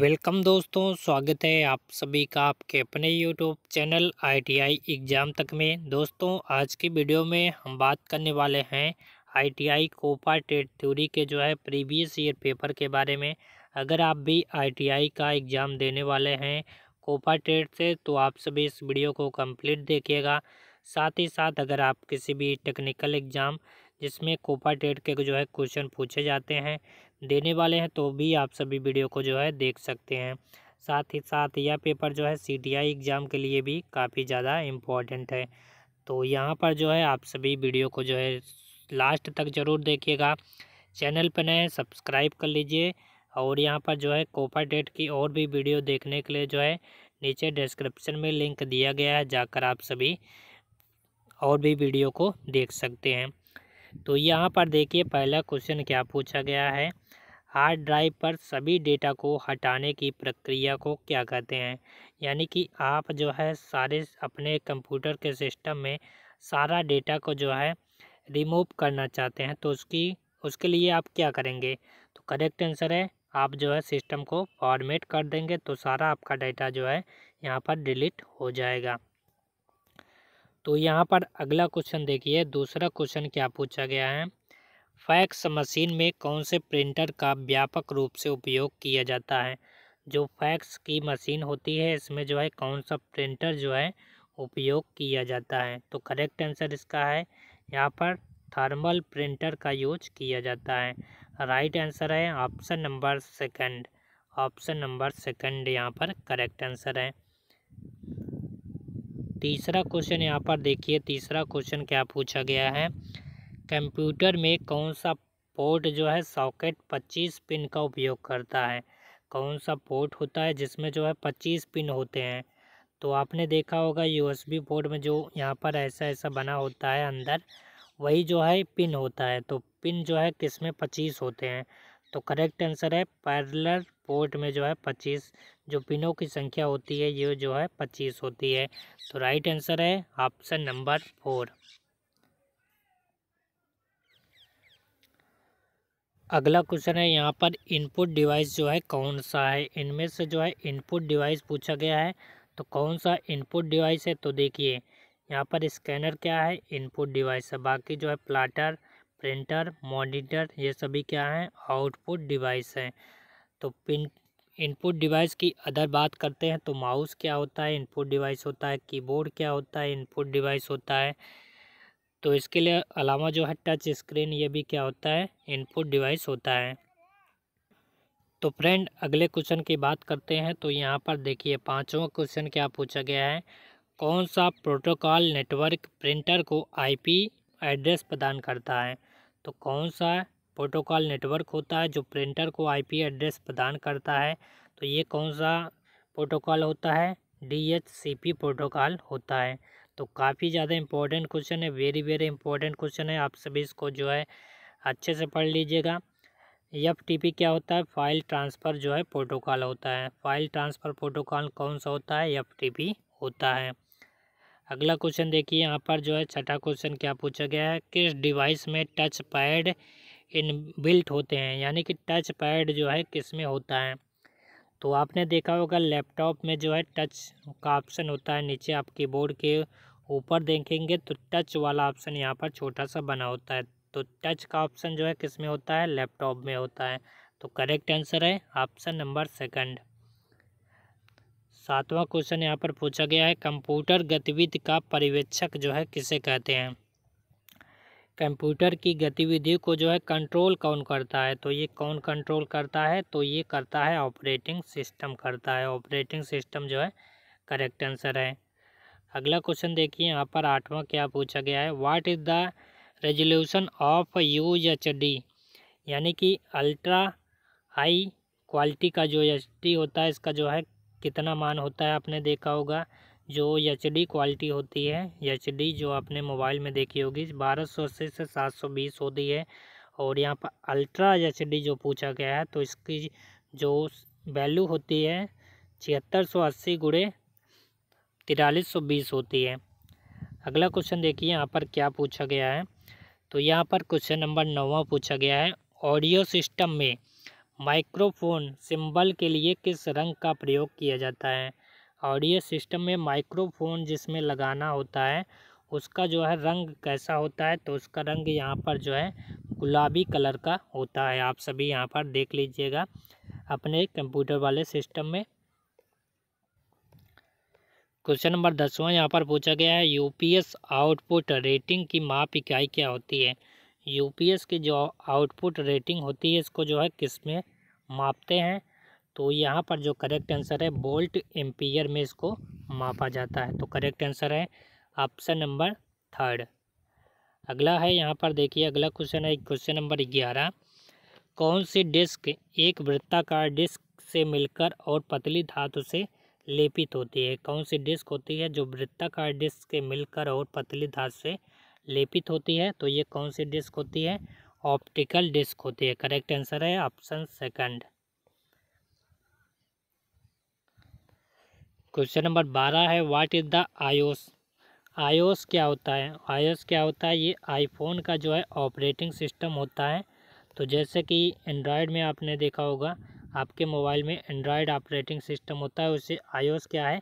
welcome दोस्तों स्वागत है आप सभी का आपके अपने यूट्यूब चैनल आईटीआई एग्ज़ाम तक में दोस्तों आज की वीडियो में हम बात करने वाले हैं आईटीआई कोपाटेट थ्योरी के जो है प्रीवियस ईयर पेपर के बारे में अगर आप भी आईटीआई का एग्ज़ाम देने वाले हैं कोपाटेट से तो आप सभी इस वीडियो को कम्प्लीट देखिएगा साथ ही साथ अगर आप किसी भी टेक्निकल एग्ज़ाम जिसमें कोपाटेट के जो है क्वेश्चन पूछे जाते हैं देने वाले हैं तो भी आप सभी वीडियो को जो है देख सकते हैं साथ ही साथ यह पेपर जो है सी एग्ज़ाम के लिए भी काफ़ी ज़्यादा इम्पोर्टेंट है तो यहाँ पर जो है आप सभी वीडियो को जो है लास्ट तक ज़रूर देखिएगा चैनल पर नए सब्सक्राइब कर लीजिए और यहाँ पर जो है कोपा डेट की और भी वीडियो देखने के लिए जो है नीचे डिस्क्रिप्शन में लिंक दिया गया है जाकर आप सभी और भी वीडियो को देख सकते हैं तो यहाँ पर देखिए पहला क्वेश्चन क्या पूछा गया है हार्ड ड्राइव पर सभी डेटा को हटाने की प्रक्रिया को क्या कहते हैं यानी कि आप जो है सारे अपने कंप्यूटर के सिस्टम में सारा डेटा को जो है रिमूव करना चाहते हैं तो उसकी उसके लिए आप क्या करेंगे तो करेक्ट आंसर है आप जो है सिस्टम को फॉर्मेट कर देंगे तो सारा आपका डाटा जो है यहाँ पर डिलीट हो जाएगा तो यहाँ पर अगला क्वेश्चन देखिए दूसरा क्वेश्चन क्या पूछा गया है फैक्स मशीन में कौन से प्रिंटर का व्यापक रूप से उपयोग किया जाता है जो फैक्स की मशीन होती है इसमें जो है कौन सा प्रिंटर जो है उपयोग किया जाता है तो करेक्ट आंसर इसका है यहाँ पर थर्मल प्रिंटर का यूज किया जाता है राइट आंसर है option number second option number second यहाँ पर करेक्ट आंसर है तीसरा क्वेश्चन यहाँ पर देखिए तीसरा क्वेश्चन क्या पूछा गया है कंप्यूटर में कौन सा पोर्ट जो है सॉकेट पच्चीस पिन का उपयोग करता है कौन सा पोर्ट होता है जिसमें जो है पच्चीस पिन होते हैं तो आपने देखा होगा यूएसबी पोर्ट में जो यहाँ पर ऐसा ऐसा बना होता है अंदर वही जो है पिन होता है तो पिन जो है किस में पच्चीस होते हैं तो करेक्ट आंसर है पैरलर पोर्ट में जो है पच्चीस जो पिनों की संख्या होती है ये जो है पच्चीस होती है तो राइट आंसर है ऑप्शन नंबर फोर अगला क्वेश्चन है यहाँ पर इनपुट डिवाइस जो है कौन सा है इनमें से जो है इनपुट डिवाइस पूछा गया है तो कौन सा इनपुट डिवाइस है तो देखिए यहाँ पर स्कैनर क्या है इनपुट डिवाइस है बाकी जो है प्लाटर प्रिंटर मॉनिटर ये सभी क्या हैं आउटपुट डिवाइस हैं तो पिन इनपुट डिवाइस की अदर बात करते हैं तो माउस क्या होता है इनपुट डिवाइस होता है कीबोर्ड क्या होता है इनपुट डिवाइस होता है तो इसके लिए अलावा जो है टच स्क्रीन ये भी क्या होता है इनपुट डिवाइस होता है तो फ्रेंड अगले क्वेश्चन की बात करते हैं तो यहाँ पर देखिए पाँचवा क्वेश्चन क्या पूछा गया है कौन सा प्रोटोकॉल नेटवर्क प्रिंटर को आईपी एड्रेस प्रदान करता है तो कौन सा प्रोटोकॉल नेटवर्क होता है जो प्रिंटर को आईपी एड्रेस प्रदान करता है तो ये कौन सा प्रोटोकॉल होता है D H C P protocol होता है तो काफ़ी ज़्यादा इम्पोर्टेंट क्वेश्चन है वेरी वेरी इंपॉर्टेंट क्वेश्चन है आप सभी इसको जो है अच्छे से पढ़ लीजिएगा एफ टी पी क्या होता है फाइल ट्रांसफ़र जो है प्रोटोकॉल होता है फाइल ट्रांसफ़र प्रोटोकॉल कौन सा होता है एफ टी पी होता है अगला क्वेश्चन देखिए यहाँ पर जो है छठा क्वेश्चन क्या पूछा गया है किस डिवाइस में टच पैड बिल्ट होते हैं यानी कि टच पैड जो है किस में होता है तो आपने देखा होगा लैपटॉप में जो है टच का ऑप्शन होता है नीचे आप कीबोर्ड के ऊपर देखेंगे तो टच वाला ऑप्शन यहाँ पर छोटा सा बना होता है तो टच का ऑप्शन जो है किस में होता है लैपटॉप में होता है तो करेक्ट आंसर है ऑप्शन नंबर सेकंड सातवां क्वेश्चन यहाँ पर पूछा गया है कंप्यूटर गतिविधि का पर्यवेक्षक जो है किसे कहते हैं कंप्यूटर की गतिविधि को जो है कंट्रोल कौन करता है तो ये कौन कंट्रोल करता है तो ये करता है ऑपरेटिंग सिस्टम करता है ऑपरेटिंग सिस्टम जो है करेक्ट आंसर है अगला क्वेश्चन देखिए यहाँ पर आठवां क्या पूछा गया है what is the resolution of U H D यानी कि अल्ट्रा हाई क्वालिटी का जो एच डी होता है इसका जो है कितना मान होता है आपने देखा होगा जो एच डी क्वालिटी होती है एच डी जो आपने मोबाइल में देखी होगी बारह सौ अस्सी से सात सौ बीस होती है और यहाँ पर अल्ट्रा एच डी जो पूछा गया है तो इसकी जो वैल्यू होती है छिहत्तर सौ अस्सी गुड़े तिरालीस सौ बीस होती है अगला क्वेश्चन देखिए यहाँ पर क्या पूछा गया है तो यहाँ पर क्वेश्चन नंबर नौवा पूछा गया है ऑडियो सिस्टम में माइक्रोफोन सिंबल के लिए किस रंग का प्रयोग किया जाता है ऑडियो सिस्टम में माइक्रोफोन जिसमें लगाना होता है उसका जो है रंग कैसा होता है तो उसका रंग यहाँ पर जो है गुलाबी कलर का होता है आप सभी यहाँ पर देख लीजिएगा अपने कंप्यूटर वाले सिस्टम में क्वेश्चन नंबर दसवां यहाँ पर पूछा गया है यूपीएस आउटपुट रेटिंग की माप इकाई क्या होती है यूपीएस की जो आउटपुट रेटिंग होती है इसको जो है किस में मापते हैं तो यहाँ पर जो करेक्ट आंसर है बोल्ट एम्पियर में इसको मापा जाता है तो करेक्ट आंसर है ऑप्शन नंबर थर्ड अगला है यहाँ पर देखिए अगला क्वेश्चन है क्वेश्चन नंबर ग्यारह कौन सी डिस्क एक वृत्ताकार डिस्क से मिलकर और पतली धातु से लेपित होती है कौन सी डिस्क होती है जो वृत्ताकार डिस्क के मिलकर और पतली धातु से लेपित होती है तो ये कौन सी डिस्क होती है ऑप्टिकल डिस्क होती है करेक्ट आंसर है ऑप्शन सेकंड क्वेश्चन नंबर बारह है what is the iOS iOS क्या होता है आयोस क्या होता है ये आईफोन का जो है ऑपरेटिंग सिस्टम होता है तो जैसे कि एंड्रॉयड में आपने देखा होगा आपके मोबाइल में एंड्रॉयड ऑपरेटिंग सिस्टम होता है उसे आयोस क्या है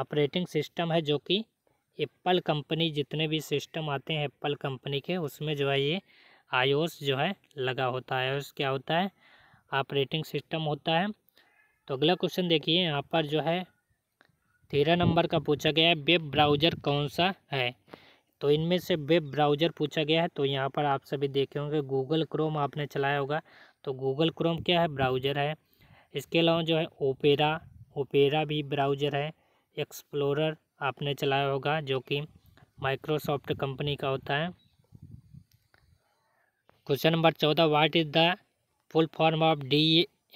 ऑपरेटिंग सिस्टम है जो कि एप्पल कंपनी जितने भी सिस्टम आते हैं एप्पल कंपनी के उसमें जो है ये आयोस जो है लगा होता है आयोस क्या होता है ऑपरेटिंग सिस्टम होता है तो अगला क्वेश्चन देखिए यहाँ पर जो है तेरह नंबर का पूछा गया है वेब ब्राउज़र कौन सा है तो इनमें से वेब ब्राउज़र पूछा गया है तो यहाँ पर आप सभी देखे होंगे गूगल क्रोम आपने चलाया होगा तो गूगल क्रोम क्या है ब्राउज़र है इसके अलावा जो है ओपेरा ओपेरा भी ब्राउज़र है एक्सप्लोरर आपने चलाया होगा जो कि माइक्रोसॉफ्ट कंपनी का होता है क्वेश्चन नंबर चौदह what is the full form of D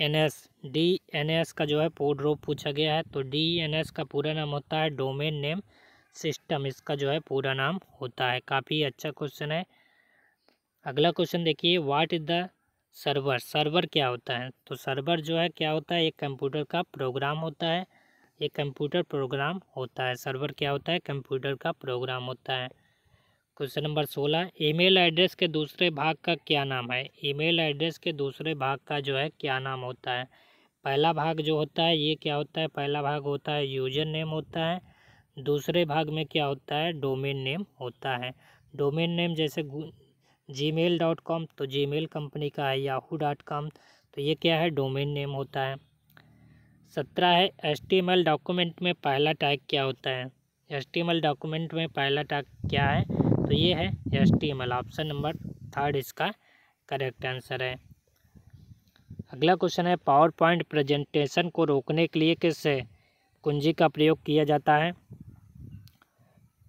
N S D N S का जो है पूर्ण रूप पूछा गया है तो डी एन एस का पूरा नाम होता है डोमेन नेम सिस्टम इसका जो है पूरा नाम होता है काफ़ी अच्छा क्वेश्चन है अगला क्वेश्चन देखिए what is the server server क्या होता है तो सर्वर जो है क्या होता है एक कंप्यूटर का प्रोग्राम होता है एक कंप्यूटर प्रोग्राम होता है सर्वर क्या होता है कंप्यूटर का प्रोग्राम होता है क्वेश्चन नंबर सोलह ईमेल एड्रेस के दूसरे भाग का क्या नाम है ईमेल एड्रेस के दूसरे भाग का जो है क्या नाम होता है पहला भाग जो होता है ये क्या होता है पहला भाग होता है यूजर नेम होता है दूसरे भाग में क्या होता है डोमेन नेम होता है डोमेन नेम जैसे जी मेल डॉट कॉम तो जी मेल कंपनी का है याहू डॉट कॉम तो ये क्या है डोमेन नेम होता है सत्रह है H T M L document में पहला टैग क्या होता है H T M L document में पहला टैग क्या है तो ये है H T M L option number third इसका करेक्ट आंसर है अगला क्वेश्चन है पावर पॉइंट प्रेजेंटेशन को रोकने के लिए किस कुंजी का प्रयोग किया जाता है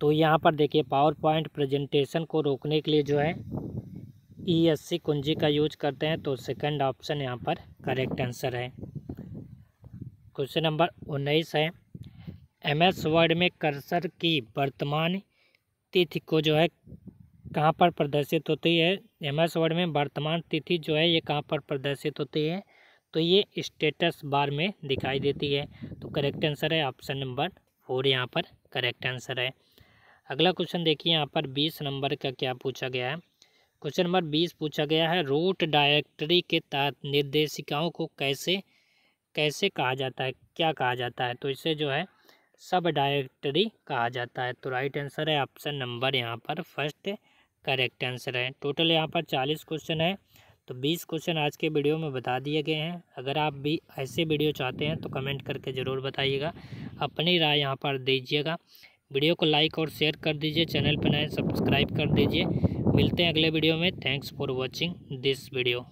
तो यहाँ पर देखिए पावर पॉइंट प्रेजेंटेशन को रोकने के लिए जो है ई एस सी कुंजी का यूज करते हैं तो सेकंड ऑप्शन यहाँ पर करेक्ट आंसर है क्वेश्चन नंबर उन्नीस है एम एस वर्ड में कर्सर की वर्तमान तिथि को जो है कहाँ पर प्रदर्शित होती है एम एस वर्ड में वर्तमान तिथि जो है ये कहाँ पर प्रदर्शित होती है तो ये स्टेटस बार में दिखाई देती है तो करेक्ट आंसर है ऑप्शन नंबर फोर यहाँ पर करेक्ट आंसर है अगला क्वेश्चन देखिए यहाँ पर बीस नंबर का क्या पूछा गया है क्वेश्चन नंबर बीस पूछा गया है रूट डायरेक्टरी के तहत निर्देशिकाओं को कैसे कैसे कहा जाता है क्या कहा जाता है तो इसे जो है सब डायरेक्टरी कहा जाता है तो राइट आंसर है ऑप्शन नंबर यहाँ पर फर्स्ट करेक्ट आंसर है टोटल यहाँ पर चालीस क्वेश्चन है तो बीस क्वेश्चन आज के वीडियो में बता दिए गए हैं अगर आप भी ऐसे वीडियो चाहते हैं तो कमेंट करके ज़रूर बताइएगा अपनी राय यहाँ पर दीजिएगा वीडियो को लाइक और शेयर कर दीजिए चैनल पर नए सब्सक्राइब कर दीजिए मिलते हैं अगले वीडियो में thanks for watching this video